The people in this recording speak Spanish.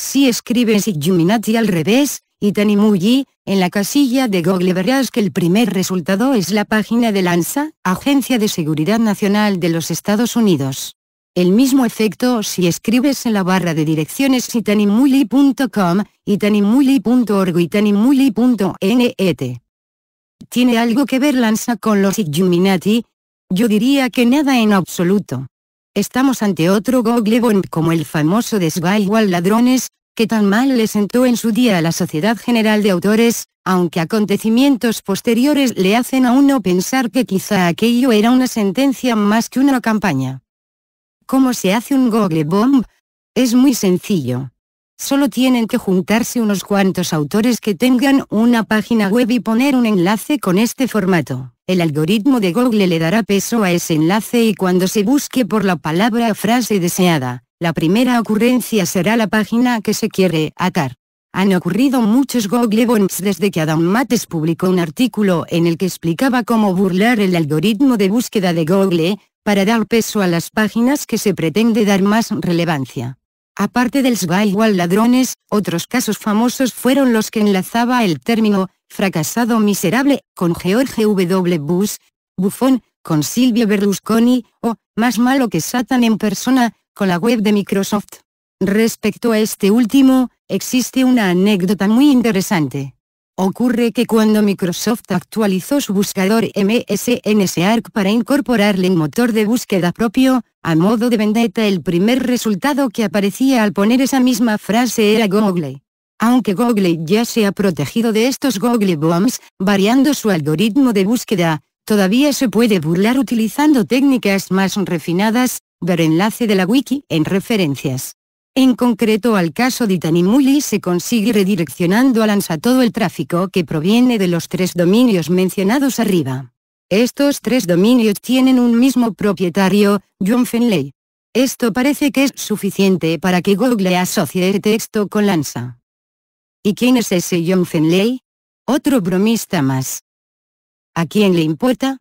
Si escribes Illuminati al revés, y en la casilla de Google verás que el primer resultado es la página de Lanza, Agencia de Seguridad Nacional de los Estados Unidos. El mismo efecto si escribes en la barra de direcciones itanimuli.com, itanimuli.org y ¿Tiene algo que ver Lanza con los Illuminati? Yo diría que nada en absoluto. Estamos ante otro Bomb como el famoso de Ladrones, que tan mal le sentó en su día a la Sociedad General de Autores, aunque acontecimientos posteriores le hacen a uno pensar que quizá aquello era una sentencia más que una campaña. ¿Cómo se hace un Bomb? Es muy sencillo. Solo tienen que juntarse unos cuantos autores que tengan una página web y poner un enlace con este formato el algoritmo de Google le dará peso a ese enlace y cuando se busque por la palabra o frase deseada, la primera ocurrencia será la página que se quiere atar. Han ocurrido muchos Google bombs desde que Adam Mattes publicó un artículo en el que explicaba cómo burlar el algoritmo de búsqueda de Google, para dar peso a las páginas que se pretende dar más relevancia. Aparte del Skywall ladrones, otros casos famosos fueron los que enlazaba el término fracasado miserable, con George W. Bush, bufón, con Silvio Berlusconi, o, más malo que Satan en persona, con la web de Microsoft. Respecto a este último, existe una anécdota muy interesante. Ocurre que cuando Microsoft actualizó su buscador MSN Search para incorporarle un motor de búsqueda propio, a modo de vendetta el primer resultado que aparecía al poner esa misma frase era Google. Aunque Google ya se ha protegido de estos Google Bombs, variando su algoritmo de búsqueda, todavía se puede burlar utilizando técnicas más refinadas, ver enlace de la wiki en referencias. En concreto al caso de Tanimuli se consigue redireccionando a Lanza todo el tráfico que proviene de los tres dominios mencionados arriba. Estos tres dominios tienen un mismo propietario, John Fenley. Esto parece que es suficiente para que Google asocie el este texto con Lanza. ¿Y quién es ese John Fenley? Otro bromista más. ¿A quién le importa?